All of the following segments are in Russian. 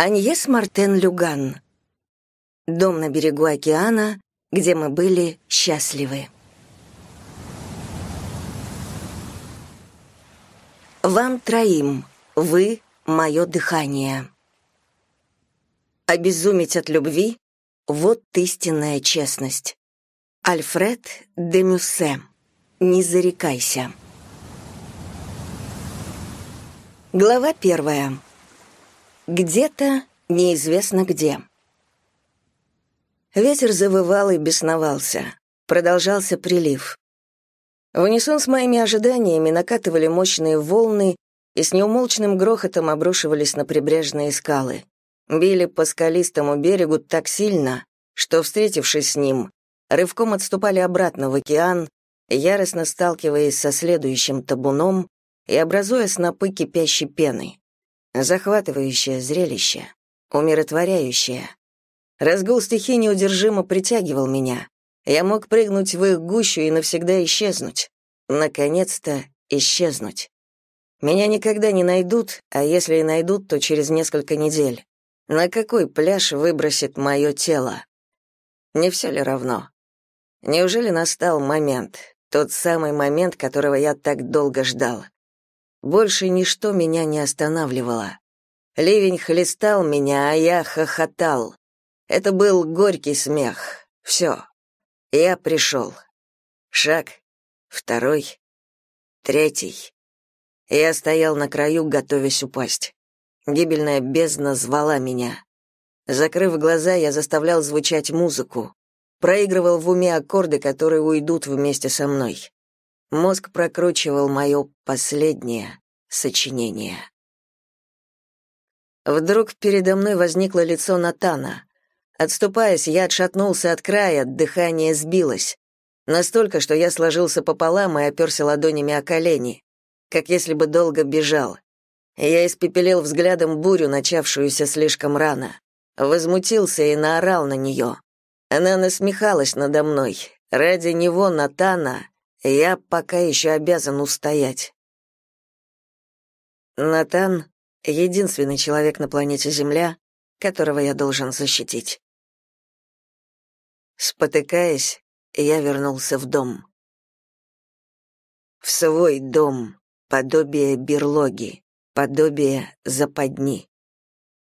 Аньес Мартен Люган. Дом на берегу океана, где мы были счастливы. Вам троим, вы — мое дыхание. Обезуметь от любви — вот истинная честность. Альфред де Мюссе. Не зарекайся. Глава первая. Где-то, неизвестно где. Ветер завывал и бесновался. Продолжался прилив. В унисон с моими ожиданиями накатывали мощные волны и с неумолчным грохотом обрушивались на прибрежные скалы. Били по скалистому берегу так сильно, что, встретившись с ним, рывком отступали обратно в океан, яростно сталкиваясь со следующим табуном и образуя снопы кипящей пены. Захватывающее зрелище, умиротворяющее. Разгул стихий неудержимо притягивал меня. Я мог прыгнуть в их гущу и навсегда исчезнуть. Наконец-то исчезнуть. Меня никогда не найдут, а если и найдут, то через несколько недель. На какой пляж выбросит мое тело? Не все ли равно? Неужели настал момент, тот самый момент, которого я так долго ждал? Больше ничто меня не останавливало. Ливень хлестал меня, а я хохотал. Это был горький смех. Все. Я пришел. Шаг. Второй. Третий. Я стоял на краю, готовясь упасть. Гибельная бездна звала меня. Закрыв глаза, я заставлял звучать музыку. Проигрывал в уме аккорды, которые уйдут вместе со мной. Мозг прокручивал мое последнее сочинение. Вдруг передо мной возникло лицо Натана. Отступаясь, я отшатнулся от края, дыхание сбилось. Настолько, что я сложился пополам и оперся ладонями о колени, как если бы долго бежал. Я испепелел взглядом бурю, начавшуюся слишком рано. Возмутился и наорал на нее. Она насмехалась надо мной. Ради него, Натана, я пока еще обязан устоять. Натан — единственный человек на планете Земля, которого я должен защитить. Спотыкаясь, я вернулся в дом. В свой дом, подобие берлоги, подобие западни.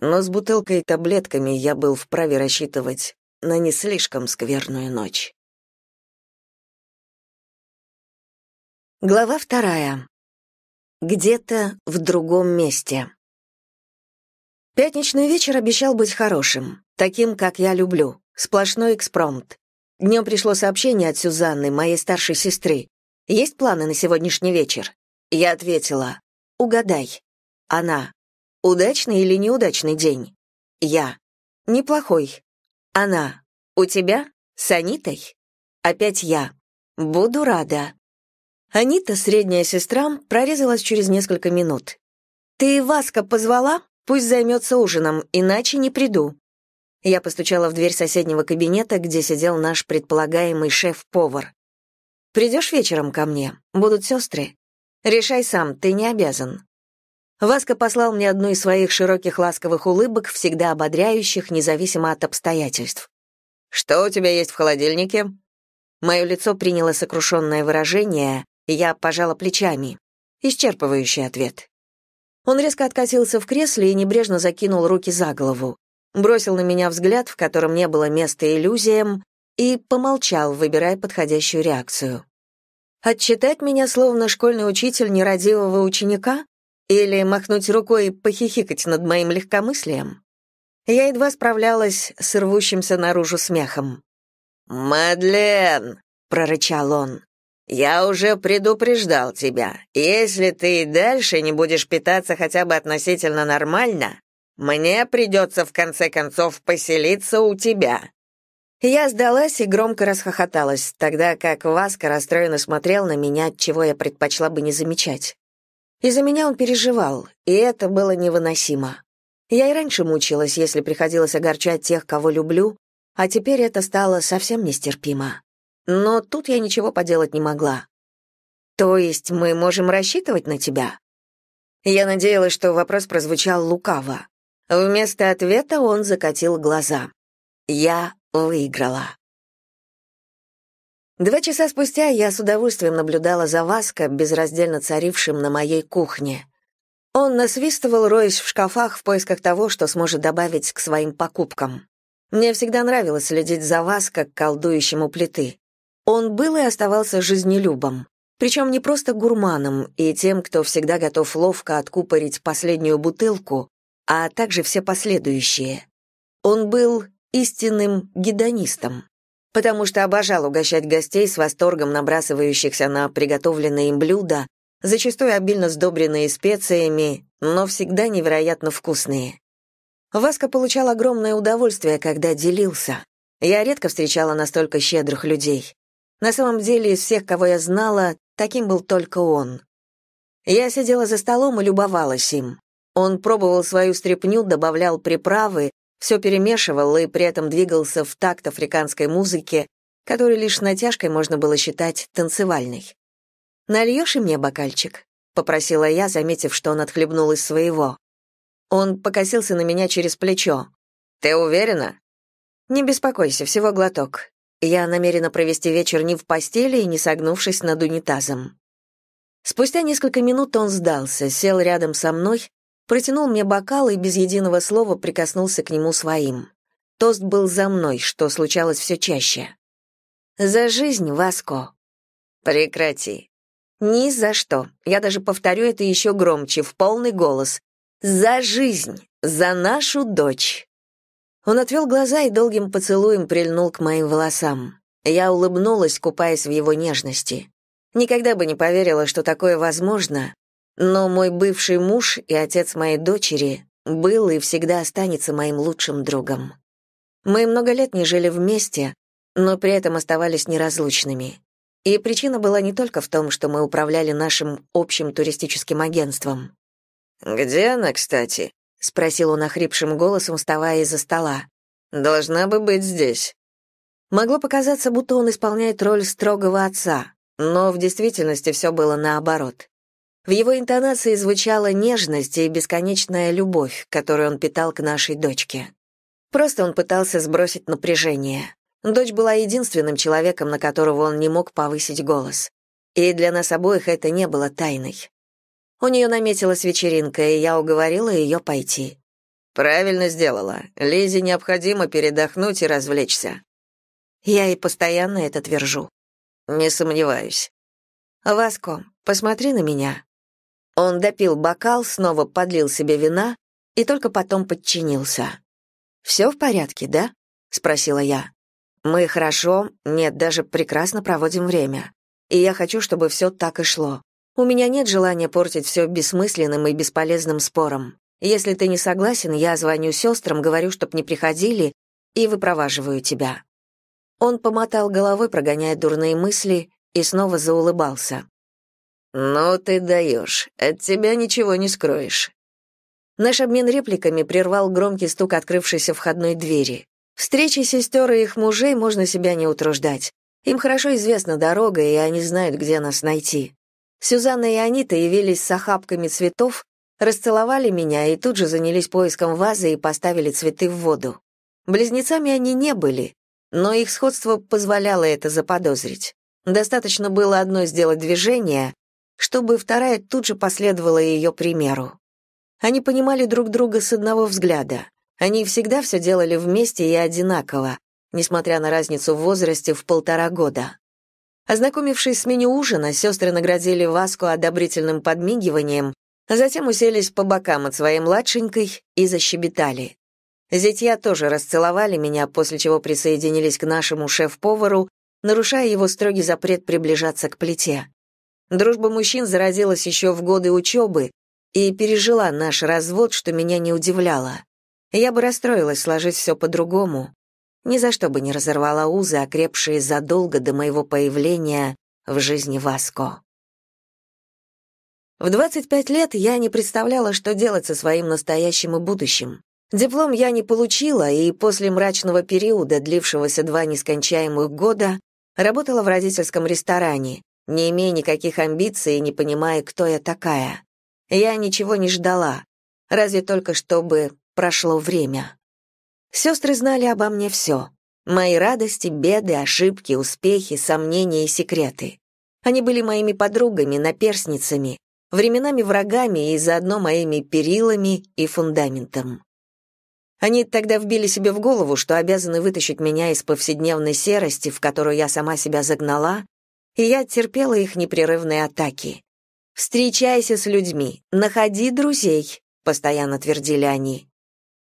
Но с бутылкой и таблетками я был вправе рассчитывать на не слишком скверную ночь. Глава вторая. Где-то в другом месте. Пятничный вечер обещал быть хорошим, таким, как я люблю, сплошной экспромт. Днем пришло сообщение от Сюзанны, моей старшей сестры. «Есть планы на сегодняшний вечер?» Я ответила. «Угадай». Она. «Удачный или неудачный день?» Я. «Неплохой». Она. «У тебя?» «С Анитой?» Опять я. «Буду рада». Анита, средняя сестра, прорезалась через несколько минут. «Ты Васка позвала? Пусть займется ужином, иначе не приду». Я постучала в дверь соседнего кабинета, где сидел наш предполагаемый шеф-повар. «Придешь вечером ко мне? Будут сестры? Решай сам, ты не обязан». Васка послал мне одну из своих широких ласковых улыбок, всегда ободряющих, независимо от обстоятельств. «Что у тебя есть в холодильнике?» Мое лицо приняло сокрушенное выражение, я пожала плечами. Исчерпывающий ответ. Он резко откатился в кресле и небрежно закинул руки за голову. Бросил на меня взгляд, в котором не было места иллюзиям, и помолчал, выбирая подходящую реакцию. Отчитать меня словно школьный учитель нерадивого ученика? Или махнуть рукой и похихикать над моим легкомыслием? Я едва справлялась с рвущимся наружу смехом. «Мадлен!» — прорычал он. «Я уже предупреждал тебя. Если ты и дальше не будешь питаться хотя бы относительно нормально, мне придется в конце концов поселиться у тебя». Я сдалась и громко расхохоталась, тогда как Васка расстроенно смотрел на меня, чего я предпочла бы не замечать. Из-за меня он переживал, и это было невыносимо. Я и раньше мучилась, если приходилось огорчать тех, кого люблю, а теперь это стало совсем нестерпимо но тут я ничего поделать не могла. «То есть мы можем рассчитывать на тебя?» Я надеялась, что вопрос прозвучал лукаво. Вместо ответа он закатил глаза. «Я выиграла». Два часа спустя я с удовольствием наблюдала за Васко, безраздельно царившим на моей кухне. Он насвистывал, роясь в шкафах в поисках того, что сможет добавить к своим покупкам. Мне всегда нравилось следить за Васко, колдующим у плиты. Он был и оставался жизнелюбом. Причем не просто гурманом и тем, кто всегда готов ловко откупорить последнюю бутылку, а также все последующие. Он был истинным гедонистом, потому что обожал угощать гостей с восторгом набрасывающихся на приготовленные им блюда, зачастую обильно сдобренные специями, но всегда невероятно вкусные. Васка получал огромное удовольствие, когда делился. Я редко встречала настолько щедрых людей. На самом деле, из всех, кого я знала, таким был только он. Я сидела за столом и любовалась им. Он пробовал свою стряпню, добавлял приправы, все перемешивал и при этом двигался в такт африканской музыки, которую лишь натяжкой можно было считать танцевальной. «Нальешь и мне бокальчик?» — попросила я, заметив, что он отхлебнул из своего. Он покосился на меня через плечо. «Ты уверена?» «Не беспокойся, всего глоток. Я намерена провести вечер не в постели и не согнувшись над унитазом. Спустя несколько минут он сдался, сел рядом со мной, протянул мне бокал и без единого слова прикоснулся к нему своим. Тост был за мной, что случалось все чаще. «За жизнь, Васко!» «Прекрати!» «Ни за что!» Я даже повторю это еще громче, в полный голос. «За жизнь! За нашу дочь!» Он отвел глаза и долгим поцелуем прильнул к моим волосам. Я улыбнулась, купаясь в его нежности. Никогда бы не поверила, что такое возможно, но мой бывший муж и отец моей дочери был и всегда останется моим лучшим другом. Мы много лет не жили вместе, но при этом оставались неразлучными. И причина была не только в том, что мы управляли нашим общим туристическим агентством. «Где она, кстати?» — спросил он охрипшим голосом, вставая из-за стола. «Должна бы быть здесь». Могло показаться, будто он исполняет роль строгого отца, но в действительности все было наоборот. В его интонации звучала нежность и бесконечная любовь, которую он питал к нашей дочке. Просто он пытался сбросить напряжение. Дочь была единственным человеком, на которого он не мог повысить голос. И для нас обоих это не было тайной. У нее наметилась вечеринка, и я уговорила ее пойти. Правильно сделала. Лизе необходимо передохнуть и развлечься. Я и постоянно это твержу. Не сомневаюсь. Васко, посмотри на меня. Он допил бокал, снова подлил себе вина и только потом подчинился. «Все в порядке, да?» — спросила я. «Мы хорошо, нет, даже прекрасно проводим время. И я хочу, чтобы все так и шло. У меня нет желания портить все бессмысленным и бесполезным спором. Если ты не согласен, я звоню сестрам, говорю, чтоб не приходили, и выпроваживаю тебя». Он помотал головой, прогоняя дурные мысли, и снова заулыбался. «Ну ты даешь, от тебя ничего не скроешь». Наш обмен репликами прервал громкий стук открывшейся входной двери. Встречи сестер и их мужей можно себя не утруждать. Им хорошо известна дорога, и они знают, где нас найти. Сюзанна и Анита явились с охапками цветов, расцеловали меня и тут же занялись поиском вазы и поставили цветы в воду. Близнецами они не были, но их сходство позволяло это заподозрить. Достаточно было одной сделать движение, чтобы вторая тут же последовала ее примеру. Они понимали друг друга с одного взгляда. Они всегда все делали вместе и одинаково, несмотря на разницу в возрасте в полтора года. Ознакомившись с меню ужина, сестры наградили Васку одобрительным подмигиванием, а затем уселись по бокам от своей младшенькой и защебетали. Зятья тоже расцеловали меня, после чего присоединились к нашему шеф-повару, нарушая его строгий запрет приближаться к плите. Дружба мужчин заразилась еще в годы учебы и пережила наш развод, что меня не удивляло. Я бы расстроилась сложить все по-другому, ни за что бы не разорвала узы, окрепшие задолго до моего появления в жизни Васко. В 25 лет я не представляла, что делать со своим настоящим и будущим. Диплом я не получила, и после мрачного периода, длившегося два нескончаемых года, работала в родительском ресторане, не имея никаких амбиций и не понимая, кто я такая. Я ничего не ждала, разве только чтобы прошло время. Сестры знали обо мне все. Мои радости, беды, ошибки, успехи, сомнения и секреты. Они были моими подругами, наперсницами, временами врагами и заодно моими перилами и фундаментом. Они тогда вбили себе в голову, что обязаны вытащить меня из повседневной серости, в которую я сама себя загнала, и я терпела их непрерывные атаки. «Встречайся с людьми, находи друзей», — постоянно твердили они.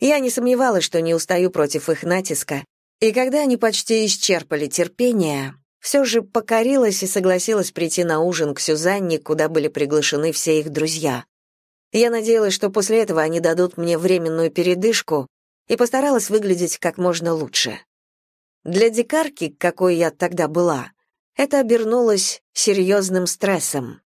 Я не сомневалась, что не устаю против их натиска, и когда они почти исчерпали терпение, все же покорилась и согласилась прийти на ужин к Сюзанне, куда были приглашены все их друзья. Я надеялась, что после этого они дадут мне временную передышку и постаралась выглядеть как можно лучше. Для дикарки, какой я тогда была, это обернулось серьезным стрессом.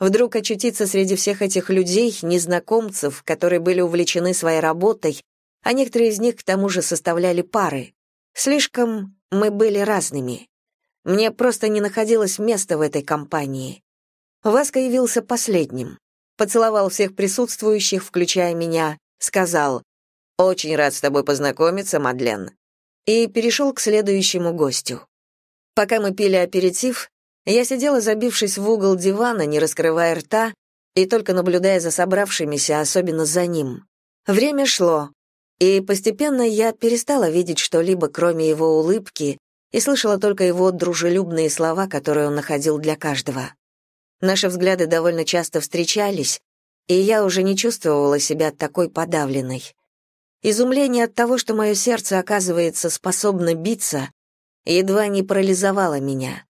Вдруг очутиться среди всех этих людей, незнакомцев, которые были увлечены своей работой, а некоторые из них к тому же составляли пары. Слишком мы были разными. Мне просто не находилось места в этой компании. Васка явился последним. Поцеловал всех присутствующих, включая меня, сказал «Очень рад с тобой познакомиться, Мадлен», и перешел к следующему гостю. Пока мы пили аперитив, я сидела, забившись в угол дивана, не раскрывая рта, и только наблюдая за собравшимися, особенно за ним. Время шло, и постепенно я перестала видеть что-либо, кроме его улыбки, и слышала только его дружелюбные слова, которые он находил для каждого. Наши взгляды довольно часто встречались, и я уже не чувствовала себя такой подавленной. Изумление от того, что мое сердце, оказывается, способно биться, едва не парализовало меня.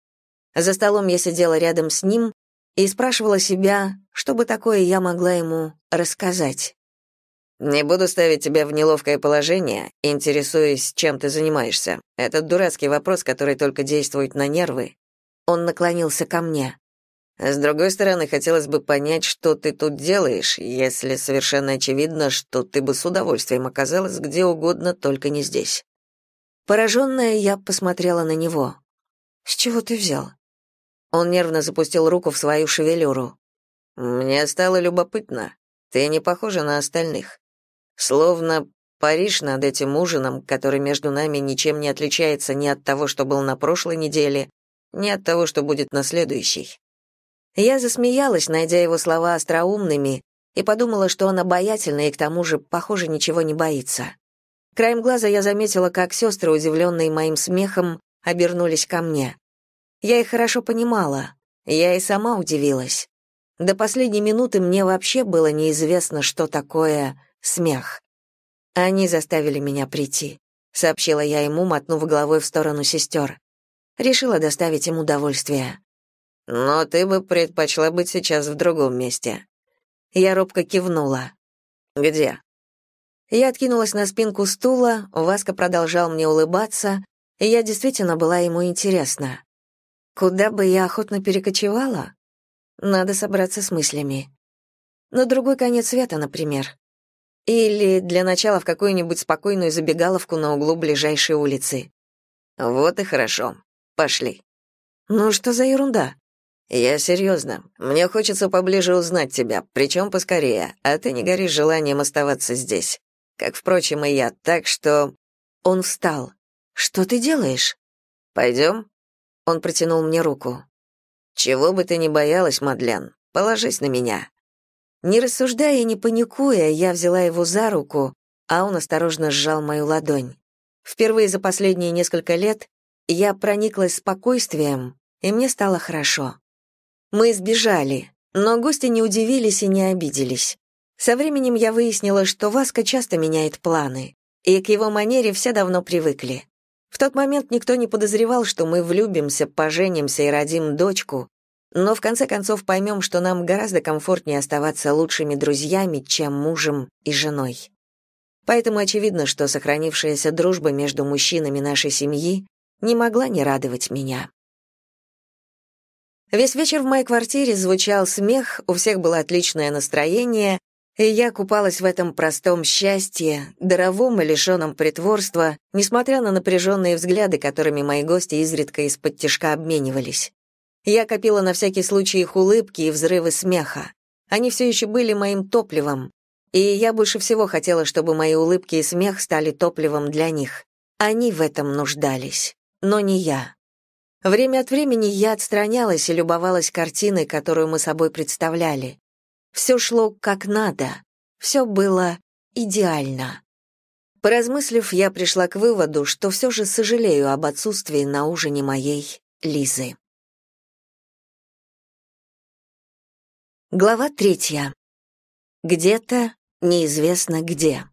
За столом я сидела рядом с ним и спрашивала себя, что бы такое я могла ему рассказать. Не буду ставить тебя в неловкое положение, интересуясь, чем ты занимаешься. Этот дурацкий вопрос, который только действует на нервы. Он наклонился ко мне. С другой стороны, хотелось бы понять, что ты тут делаешь, если совершенно очевидно, что ты бы с удовольствием оказалась где угодно, только не здесь. Пораженная, я посмотрела на него. «С чего ты взял?» Он нервно запустил руку в свою шевелюру. «Мне стало любопытно. Ты не похожа на остальных. Словно Париж над этим ужином, который между нами ничем не отличается ни от того, что был на прошлой неделе, ни от того, что будет на следующей. Я засмеялась, найдя его слова остроумными, и подумала, что он обаятельный и к тому же, похоже, ничего не боится. Краем глаза я заметила, как сестры, удивленные моим смехом, обернулись ко мне. Я их хорошо понимала, я и сама удивилась. До последней минуты мне вообще было неизвестно, что такое смех. «Они заставили меня прийти», — сообщила я ему, мотнув головой в сторону сестер. Решила доставить им удовольствие. «Но ты бы предпочла быть сейчас в другом месте». Я робко кивнула. «Где?» Я откинулась на спинку стула, Васка продолжал мне улыбаться, и я действительно была ему интересна. Куда бы я охотно перекочевала? Надо собраться с мыслями. На другой конец света, например. Или для начала в какую-нибудь спокойную забегаловку на углу ближайшей улицы. Вот и хорошо. Пошли. Ну что за ерунда? Я серьезно. Мне хочется поближе узнать тебя, причем поскорее, а ты не горишь желанием оставаться здесь. Как, впрочем, и я, так что... Он встал. Что ты делаешь? Пойдем? Он протянул мне руку. Чего бы ты ни боялась, Мадлен, положись на меня. Не рассуждая и не паникуя, я взяла его за руку, а он осторожно сжал мою ладонь. Впервые за последние несколько лет я прониклась спокойствием, и мне стало хорошо. Мы сбежали, но гости не удивились и не обиделись. Со временем я выяснила, что Васка часто меняет планы, и к его манере все давно привыкли. В тот момент никто не подозревал, что мы влюбимся, поженимся и родим дочку, но в конце концов поймем, что нам гораздо комфортнее оставаться лучшими друзьями, чем мужем и женой. Поэтому очевидно, что сохранившаяся дружба между мужчинами нашей семьи не могла не радовать меня. Весь вечер в моей квартире звучал смех, у всех было отличное настроение, и я купалась в этом простом счастье, даровом и лишенном притворства, несмотря на напряженные взгляды, которыми мои гости изредка из-под тяжка обменивались. Я копила на всякий случай их улыбки и взрывы смеха. Они все еще были моим топливом, и я больше всего хотела, чтобы мои улыбки и смех стали топливом для них. Они в этом нуждались, но не я. Время от времени я отстранялась и любовалась картиной, которую мы собой представляли. Все шло как надо, все было идеально. Поразмыслив, я пришла к выводу, что все же сожалею об отсутствии на ужине моей Лизы. Глава третья. Где-то, неизвестно где.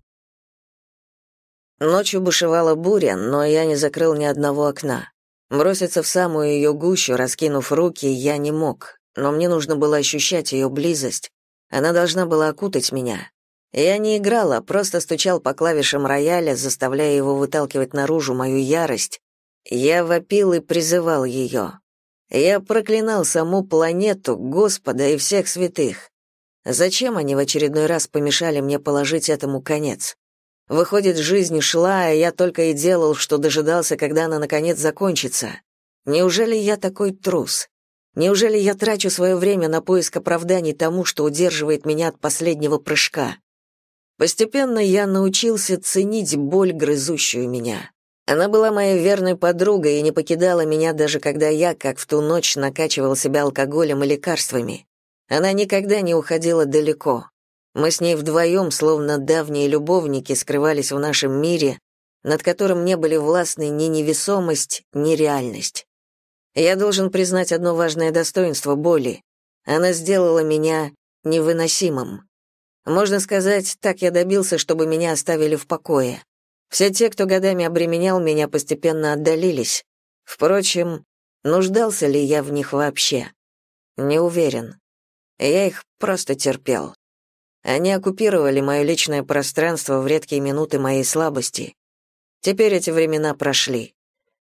Ночью бушевала буря, но я не закрыл ни одного окна. Броситься в самую ее гущу, раскинув руки, я не мог, но мне нужно было ощущать ее близость. Она должна была окутать меня. Я не играл, а просто стучал по клавишам рояля, заставляя его выталкивать наружу мою ярость. Я вопил и призывал ее. Я проклинал саму планету, Господа и всех святых. Зачем они в очередной раз помешали мне положить этому конец? Выходит, жизнь шла, а я только и делал, что дожидался, когда она наконец закончится. Неужели я такой трус? Неужели я трачу свое время на поиск оправданий тому, что удерживает меня от последнего прыжка? Постепенно я научился ценить боль, грызущую меня. Она была моей верной подругой и не покидала меня даже когда я, как в ту ночь, накачивал себя алкоголем и лекарствами. Она никогда не уходила далеко. Мы с ней вдвоем, словно давние любовники, скрывались в нашем мире, над которым не были властны ни невесомость, ни реальность. Я должен признать одно важное достоинство боли. Она сделала меня невыносимым. Можно сказать, так я добился, чтобы меня оставили в покое. Все те, кто годами обременял меня, постепенно отдалились. Впрочем, нуждался ли я в них вообще? Не уверен. Я их просто терпел. Они оккупировали мое личное пространство в редкие минуты моей слабости. Теперь эти времена прошли.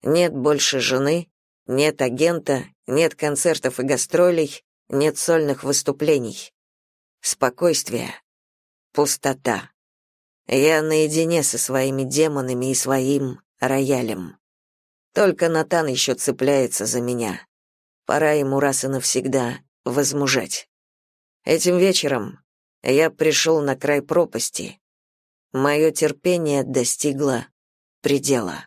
Нет больше жены, нет агента, нет концертов и гастролей, нет сольных выступлений. Спокойствие. Пустота. Я наедине со своими демонами и своим роялем. Только Натан еще цепляется за меня. Пора ему раз и навсегда возмужать. Этим вечером я пришел на край пропасти. Мое терпение достигло предела.